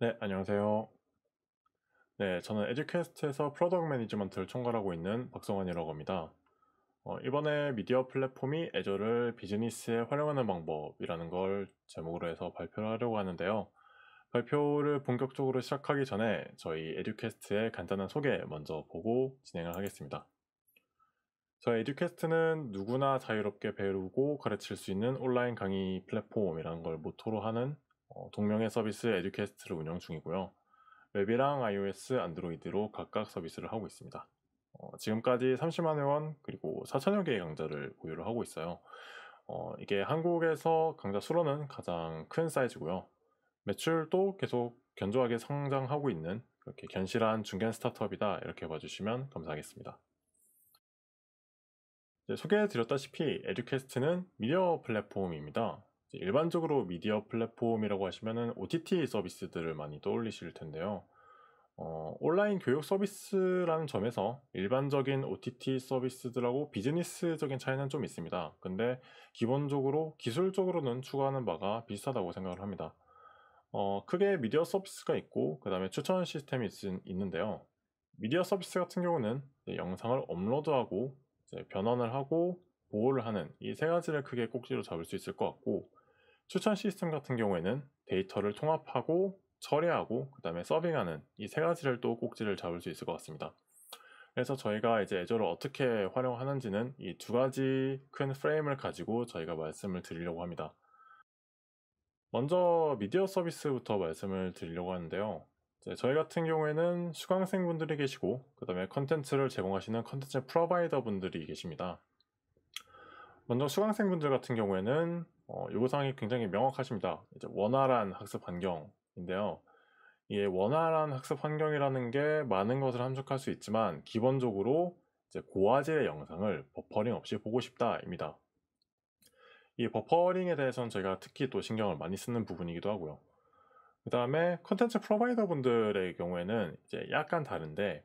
네, 안녕하세요. 네, 저는 에듀캐스트에서 프로덕트 매니지먼트를 총괄하고 있는 박성환이라고 합니다. 어, 이번에 미디어 플랫폼이 애저를 비즈니스에 활용하는 방법이라는 걸 제목으로 해서 발표를 하려고 하는데요. 발표를 본격적으로 시작하기 전에 저희 에듀캐스트의 간단한 소개 먼저 보고 진행을 하겠습니다. 저희 에듀캐스트는 누구나 자유롭게 배우고 가르칠 수 있는 온라인 강의 플랫폼이라는 걸 모토로 하는 어, 동명의 서비스 에듀캐스트를 운영 중이고요. 웹이랑 iOS, 안드로이드로 각각 서비스를 하고 있습니다. 어, 지금까지 30만 회원 그리고 4천여 개의 강좌를 보유를 하고 있어요. 어, 이게 한국에서 강좌 수로는 가장 큰 사이즈고요. 매출도 계속 견조하게 성장하고 있는 이렇게 견실한 중견 스타트업이다 이렇게 봐주시면 감사하겠습니다. 소개해드렸다시피 에듀캐스트는 미디어 플랫폼입니다. 일반적으로 미디어 플랫폼이라고 하시면은 OTT 서비스들을 많이 떠올리실 텐데요. 어, 온라인 교육 서비스라는 점에서 일반적인 OTT 서비스들하고 비즈니스적인 차이는 좀 있습니다. 근데 기본적으로 기술적으로는 추가하는 바가 비슷하다고 생각을 합니다. 어, 크게 미디어 서비스가 있고 그 다음에 추천 시스템이 있, 있는데요. 미디어 서비스 같은 경우는 영상을 업로드하고 변환을 하고 보호를 하는 이 세 가지를 크게 꼭지로 잡을 수 있을 것 같고 추천 시스템 같은 경우에는 데이터를 통합하고 처리하고 그 다음에 서빙하는 이 세 가지를 또 꼭지를 잡을 수 있을 것 같습니다. 그래서 저희가 이제 애저를 어떻게 활용하는지는 이 두 가지 큰 프레임을 가지고 저희가 말씀을 드리려고 합니다. 먼저 미디어 서비스부터 말씀을 드리려고 하는데요. 저희 같은 경우에는 수강생분들이 계시고 그 다음에 컨텐츠를 제공하시는 컨텐츠 프로바이더 분들이 계십니다. 먼저 수강생분들 같은 경우에는 어, 요구사항이 굉장히 명확하십니다. 이제 원활한 학습 환경인데요. 이 원활한 학습 환경이라는 게 많은 것을 함축할 수 있지만 기본적으로 이제 고화질의 영상을 버퍼링 없이 보고 싶다입니다. 이 버퍼링에 대해서는 제가 특히 또 신경을 많이 쓰는 부분이기도 하고요. 그 다음에 컨텐츠 프로바이더 분들의 경우에는 이제 약간 다른데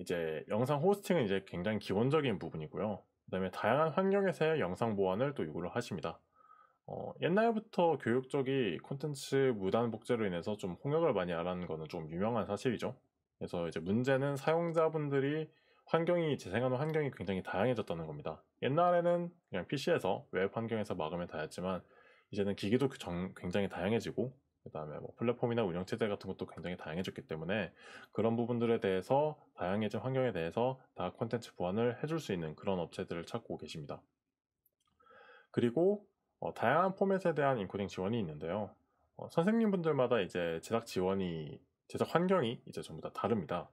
이제 영상 호스팅은 이제 굉장히 기본적인 부분이고요. 그 다음에 다양한 환경에서의 영상 보완을 또 요구를 하십니다. 어, 옛날부터 교육 쪽이 콘텐츠 무단 복제로 인해서 좀 홍역을 많이 알아는 거는 좀 유명한 사실이죠. 그래서 이제 문제는 사용자분들이 환경이 재생하는 환경이 굉장히 다양해졌다는 겁니다. 옛날에는 그냥 PC에서 웹 환경에서 막으면 다였지만 이제는 기기도 그 정, 굉장히 다양해지고 그 다음에 뭐 플랫폼이나 운영체제 같은 것도 굉장히 다양해졌기 때문에 그런 부분들에 대해서 다양해진 환경에 대해서 다 콘텐츠 보완을 해줄 수 있는 그런 업체들을 찾고 계십니다. 그리고 어, 다양한 포맷에 대한 인코딩 지원이 있는데요. 어, 선생님분들마다 이제 제작 지원이 제작 환경이 이제 전부 다 다릅니다.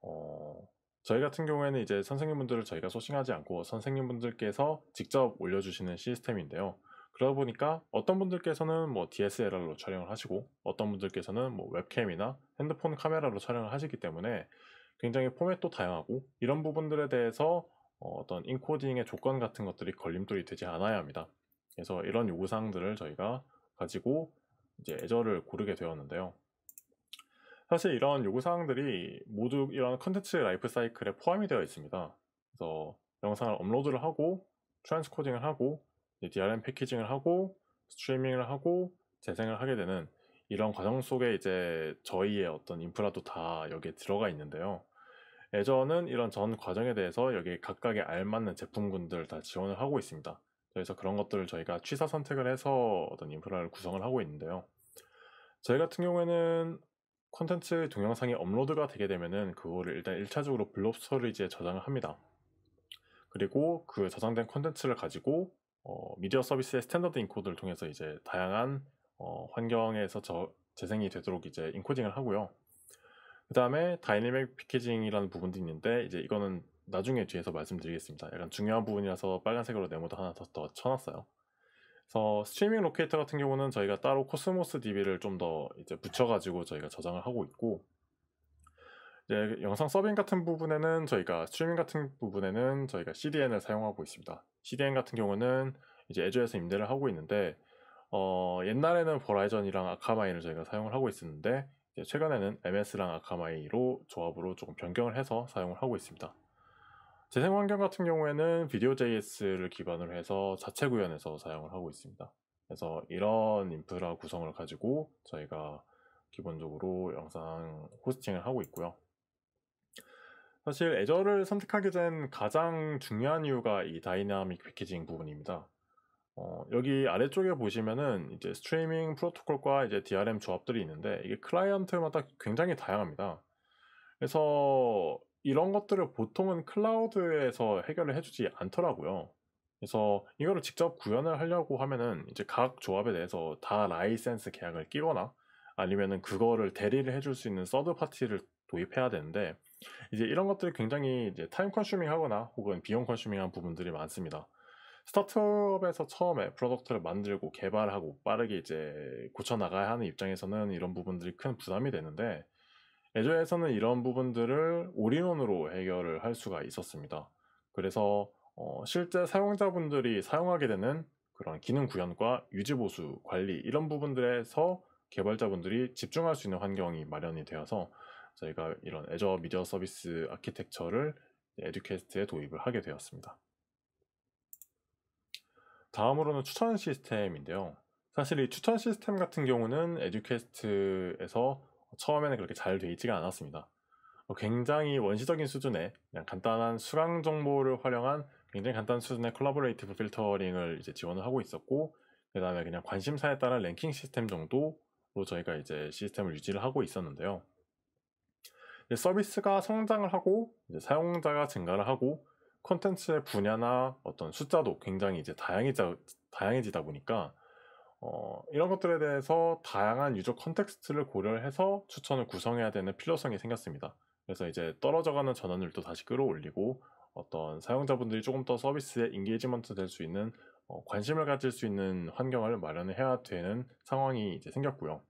어, 저희 같은 경우에는 이제 선생님분들을 저희가 소싱하지 않고 선생님분들께서 직접 올려주시는 시스템인데요. 그러다 보니까 어떤 분들께서는 뭐 DSLR로 촬영을 하시고 어떤 분들께서는 뭐 웹캠이나 핸드폰 카메라로 촬영을 하시기 때문에 굉장히 포맷도 다양하고 이런 부분들에 대해서 어, 어떤 인코딩의 조건 같은 것들이 걸림돌이 되지 않아야 합니다. 그래서 이런 요구사항들을 저희가 가지고 이제 애저를 고르게 되었는데요. 사실 이런 요구사항들이 모두 이런 컨텐츠 라이프 사이클에 포함이 되어 있습니다. 그래서 영상을 업로드를 하고 트랜스코딩을 하고 DRM 패키징을 하고 스트리밍을 하고 재생을 하게 되는 이런 과정 속에 이제 저희의 어떤 인프라도 다 여기에 들어가 있는데요. 애저는 이런 전 과정에 대해서 여기 각각의 알맞는 제품군들 다 지원을 하고 있습니다. 그래서 그런 것들을 저희가 취사 선택을 해서 어떤 인프라를 구성을 하고 있는데요. 저희 같은 경우에는 콘텐츠 동영상이 업로드가 되게 되면은 그거를 일단 1차적으로 블록 스토리지에 저장을 합니다. 그리고 그 저장된 콘텐츠를 가지고 어, 미디어 서비스의 스탠더드 인코드를 통해서 이제 다양한 어, 환경에서 저, 재생이 되도록 이제 인코딩을 하고요. 그 다음에 다이내믹 패키징이라는 부분도 있는데 이제 이거는 나중에 뒤에서 말씀드리겠습니다. 약간 중요한 부분이라서 빨간색으로 네모도 하나 더, 더 쳐놨어요. 그래서 스트리밍 로케이터 같은 경우는 저희가 따로 코스모스 DB를 좀 더 이제 붙여가지고 저희가 저장을 하고 있고 예, 영상 서빙 같은 부분에는 저희가 스트리밍 같은 부분에는 저희가 CDN을 사용하고 있습니다. CDN 같은 경우는 이제 애저에서 임대를 하고 있는데 어, 옛날에는 버라이전이랑 아카마이를 저희가 사용을 하고 있었는데 최근에는 MS랑 아카마이로 조합으로 조금 변경을 해서 사용을 하고 있습니다. 재생 환경 같은 경우에는 비디오 JS를 기반으로 해서 자체 구현해서 사용을 하고 있습니다. 그래서 이런 인프라 구성을 가지고 저희가 기본적으로 영상 호스팅을 하고 있고요. 사실 애저를 선택하게 된 가장 중요한 이유가 이 다이나믹 패키징 부분입니다. 어, 여기 아래쪽에 보시면은 이제 스트리밍 프로토콜과 이제 DRM 조합들이 있는데 이게 클라이언트마다 굉장히 다양합니다. 그래서 이런 것들을 보통은 클라우드에서 해결을 해주지 않더라고요. 그래서 이거를 직접 구현을 하려고 하면은 이제 각 조합에 대해서 다 라이센스 계약을 끼거나 아니면은 그거를 대리를 해줄 수 있는 서드 파티를 도입해야 되는데 이제 이런 것들이 굉장히 이제 타임 컨슈밍하거나 혹은 비용 컨슈밍한 부분들이 많습니다. 스타트업에서 처음에 프로덕트를 만들고 개발하고 빠르게 이제 고쳐 나가야 하는 입장에서는 이런 부분들이 큰 부담이 되는데 애저에서는 이런 부분들을 올인원으로 해결을 할 수가 있었습니다. 그래서 어, 실제 사용자분들이 사용하게 되는 그런 기능 구현과 유지 보수 관리 이런 부분들에서 개발자분들이 집중할 수 있는 환경이 마련이 되어서 저희가 이런 애저 미디어 서비스 아키텍처를 에듀캐스트에 도입을 하게 되었습니다. 다음으로는 추천 시스템인데요. 사실 이 추천 시스템 같은 경우는 에듀캐스트에서 처음에는 그렇게 잘 돼 있지가 않았습니다. 뭐 굉장히 원시적인 수준의 그냥 간단한 수강 정보를 활용한 굉장히 간단한 수준의 콜라보레이티브 필터링을 이제 지원을 하고 있었고 그 다음에 그냥 관심사에 따른 랭킹 시스템 정도로 저희가 이제 시스템을 유지를 하고 있었는데요. 서비스가 성장을 하고 사용자가 증가를 하고 콘텐츠의 분야나 어떤 숫자도 굉장히 이제 다양해지다, 다양해지다 보니까 어, 이런 것들에 대해서 다양한 유저 컨텍스트를 고려해서 추천을 구성해야 되는 필요성이 생겼습니다. 그래서 이제 떨어져가는 전환율도 다시 끌어올리고 어떤 사용자분들이 조금 더 서비스에 인게이지먼트 될 수 있는 어, 관심을 가질 수 있는 환경을 마련해야 되는 상황이 이제 생겼고요.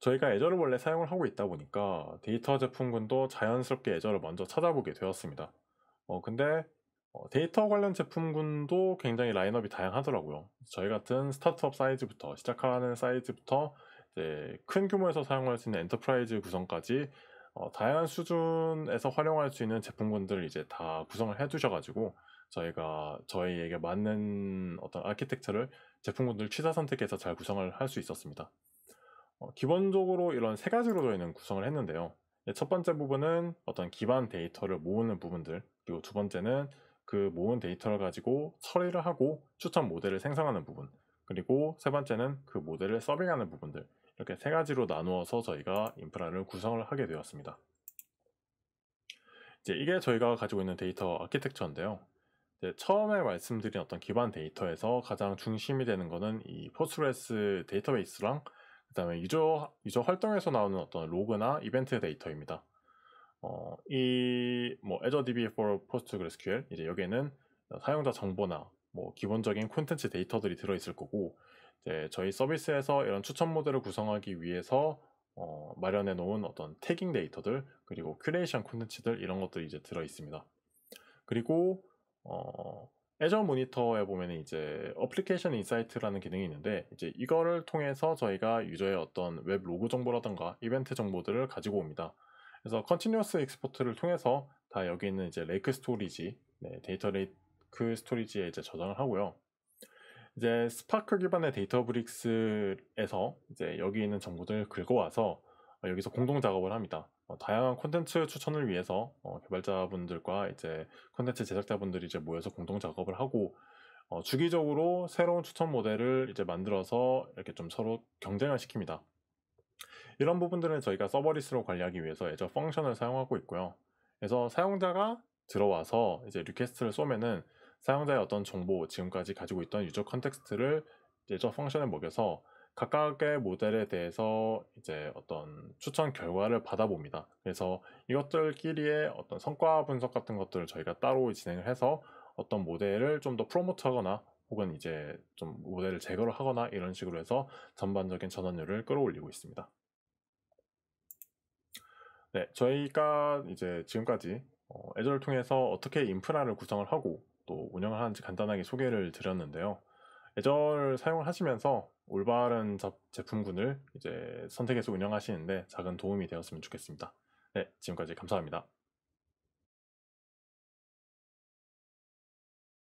저희가 애저를 원래 사용을 하고 있다 보니까 데이터 제품군도 자연스럽게 애저를 먼저 찾아보게 되었습니다. 어, 근데 어, 데이터 관련 제품군도 굉장히 라인업이 다양하더라고요. 저희 같은 스타트업 사이즈부터 시작하는 사이즈부터 큰 규모에서 사용할 수 있는 엔터프라이즈 구성까지 어, 다양한 수준에서 활용할 수 있는 제품군들을 이제 다 구성을 해주셔가지고 저희가 저희에게 맞는 어떤 아키텍처를 제품군들 취사 선택해서 잘 구성을 할 수 있었습니다. 어, 기본적으로 이런 세 가지로 저희는 구성을 했는데요. 예, 첫 번째 부분은 어떤 기반 데이터를 모으는 부분들, 그리고 두 번째는 그 모은 데이터를 가지고 처리를 하고 추천 모델을 생성하는 부분, 그리고 세 번째는 그 모델을 서빙하는 부분들, 이렇게 세 가지로 나누어서 저희가 인프라를 구성을 하게 되었습니다. 이제 이게 저희가 가지고 있는 데이터 아키텍처인데요. 처음에 말씀드린 어떤 기반 데이터에서 가장 중심이 되는 것은 이 포스트레스 데이터베이스랑 그 다음에 유저, 유저 활동에서 나오는 어떤 로그나 이벤트 데이터입니다. 어, 이, 뭐, Azure DB for PostgreSQL, 이제 여기에는 사용자 정보나 뭐, 기본적인 콘텐츠 데이터들이 들어있을 거고, 이제 저희 서비스에서 이런 추천 모델을 구성하기 위해서, 어, 마련해 놓은 어떤 태깅 데이터들, 그리고 큐레이션 콘텐츠들, 이런 것들이 이제 들어있습니다. 그리고, 어, 애저 모니터에 보면 이제 어플리케이션 인사이트라는 기능이 있는데 이제 이거를 통해서 저희가 유저의 어떤 웹 로그 정보라든가 이벤트 정보들을 가지고 옵니다. 그래서 컨티뉴어스 익스포트를 통해서 다 여기 있는 이제 레이크 스토리지 네, 데이터 레이크 스토리지에 이제 저장을 하고요. 이제 스파크 기반의 데이터 브릭스에서 이제 여기 있는 정보들을 긁어와서 여기서 공동 작업을 합니다. 어, 다양한 콘텐츠 추천을 위해서 어, 개발자분들과 이제 콘텐츠 제작자분들이 이제 모여서 공동 작업을 하고 어, 주기적으로 새로운 추천 모델을 이제 만들어서 이렇게 좀 서로 경쟁을 시킵니다. 이런 부분들은 저희가 서버리스로 관리하기 위해서 예저 펑션을 사용하고 있고요. 그래서 사용자가 들어와서 이제 리퀘스트를 쏘면은 사용자의 어떤 정보, 지금까지 가지고 있던 유저 컨텍스트를 예저 펑션에 먹여서 각각의 모델에 대해서 이제 어떤 추천 결과를 받아봅니다. 그래서 이것들끼리의 어떤 성과 분석 같은 것들을 저희가 따로 진행을 해서 어떤 모델을 좀 더 프로모트하거나 혹은 이제 좀 모델을 제거를 하거나 이런 식으로 해서 전반적인 전환율을 끌어올리고 있습니다. 네, 저희가 이제 지금까지 애절을 어, 통해서 어떻게 인프라를 구성을 하고 또 운영을 하는지 간단하게 소개를 드렸는데요. 애절을 사용을 하시면서 올바른 제품군을 이제 선택해서 운영하시는데 작은 도움이 되었으면 좋겠습니다. 네, 지금까지 감사합니다.